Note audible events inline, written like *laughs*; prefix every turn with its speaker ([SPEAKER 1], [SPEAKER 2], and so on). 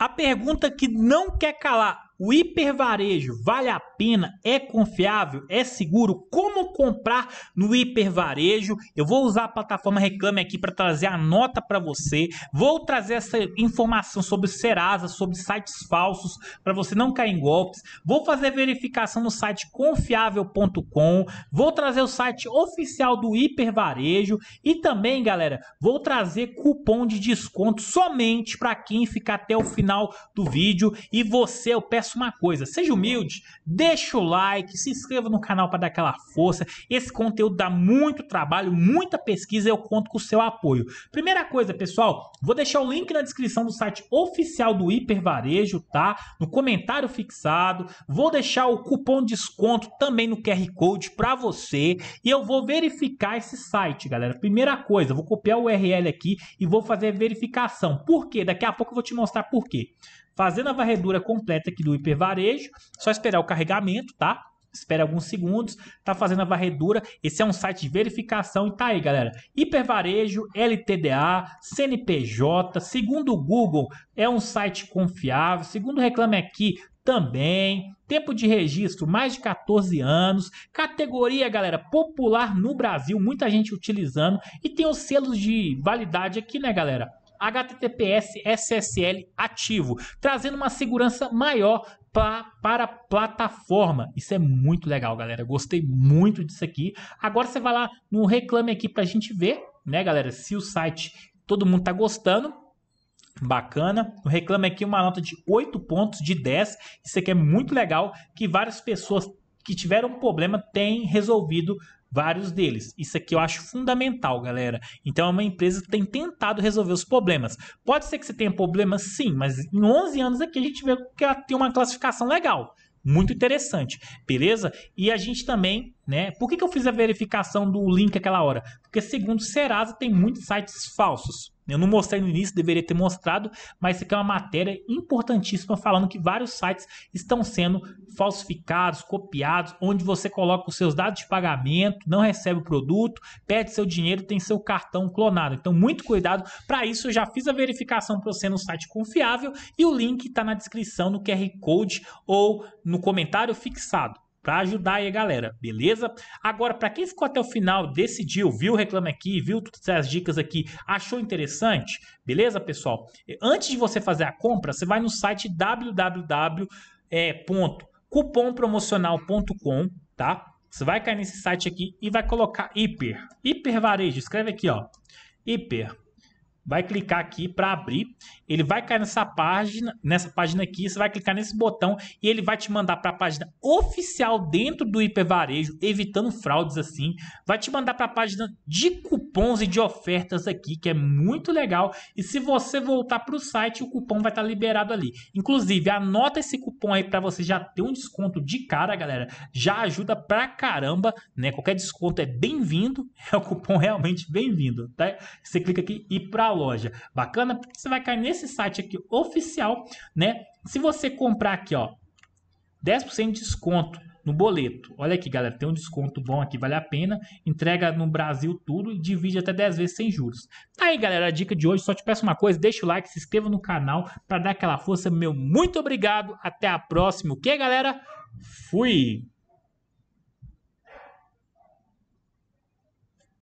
[SPEAKER 1] A pergunta que não quer calar o hipervarejo vale a pena? É confiável? É seguro? Como comprar no hipervarejo? Eu vou usar a plataforma Reclame Aqui para trazer a nota para você. Vou trazer essa informação sobre Serasa, sobre sites falsos, para você não cair em golpes. Vou fazer verificação no site confiável.com. Vou trazer o site oficial do hipervarejo. E também, galera, vou trazer cupom de desconto somente para quem ficar até o final do vídeo. E você, eu peço peço uma coisa, seja humilde, deixa o like, se inscreva no canal para dar aquela força. Esse conteúdo dá muito trabalho, muita pesquisa eu conto com o seu apoio. Primeira coisa, pessoal, vou deixar o link na descrição do site oficial do hiper varejo, tá? No comentário fixado. Vou deixar o cupom de desconto também no QR Code para você e eu vou verificar esse site, galera. Primeira coisa, vou copiar o URL aqui e vou fazer verificação. Por quê? Daqui a pouco eu vou te mostrar por quê. Fazendo a varredura completa aqui do hipervarejo, só esperar o carregamento, tá? Espera alguns segundos, tá fazendo a varredura. Esse é um site de verificação e tá aí, galera. Hipervarejo, LTDA, CNPJ, segundo o Google, é um site confiável. Segundo o Reclame Aqui, também. Tempo de registro, mais de 14 anos. Categoria, galera, popular no Brasil, muita gente utilizando. E tem os selos de validade aqui, né, galera? HTTPS SSL ativo, trazendo uma segurança maior pra, para a plataforma. Isso é muito legal, galera. Gostei muito disso aqui. Agora você vai lá no reclame aqui para a gente ver, né, galera, se o site todo mundo tá gostando. Bacana. O reclame aqui uma nota de 8 pontos de 10. Isso aqui é muito legal que várias pessoas que tiveram um problema têm resolvido vários deles. Isso aqui eu acho fundamental, galera. Então é uma empresa que tem tentado resolver os problemas. Pode ser que você tenha problemas, sim, mas em 11 anos aqui a gente vê que ela tem uma classificação legal. Muito interessante, beleza? E a gente também, né? Por que, que eu fiz a verificação do link aquela hora? Porque, segundo Serasa, tem muitos sites falsos. Eu não mostrei no início, deveria ter mostrado, mas isso aqui é uma matéria importantíssima falando que vários sites estão sendo falsificados, copiados, onde você coloca os seus dados de pagamento, não recebe o produto, perde seu dinheiro, tem seu cartão clonado. Então, muito cuidado. Para isso, eu já fiz a verificação para você no site confiável e o link está na descrição, no QR Code ou no comentário fixado para ajudar aí a galera, beleza? Agora, para quem ficou até o final, decidiu, viu o reclame aqui, viu todas as dicas aqui, achou interessante, beleza, pessoal? Antes de você fazer a compra, você vai no site www.cupompromocional.com, tá? Você vai cair nesse site aqui e vai colocar hiper, hiper varejo, escreve aqui, ó, hiper vai clicar aqui para abrir. Ele vai cair nessa página, nessa página aqui, você vai clicar nesse botão e ele vai te mandar para a página oficial dentro do hipervarejo, evitando fraudes assim. Vai te mandar para a página de cupom cupons e de ofertas aqui, que é muito legal. E se você voltar para o site, o cupom vai estar tá liberado ali. Inclusive, anota esse cupom aí para você já ter um desconto de cara, galera. Já ajuda pra caramba, né? Qualquer desconto é bem-vindo, *laughs* é o cupom realmente bem-vindo, tá? Você clica aqui e ir para a loja. Bacana, porque você vai cair nesse site aqui oficial, né? Se você comprar aqui, ó, 10% de desconto no boleto. Olha aqui, galera, tem um desconto bom aqui, vale a pena. Entrega no Brasil tudo e divide até 10 vezes sem juros. Tá aí, galera, a dica de hoje. Só te peço uma coisa, deixa o like, se inscreva no canal para dar aquela força. Meu muito obrigado. Até a próxima. O que, galera? Fui!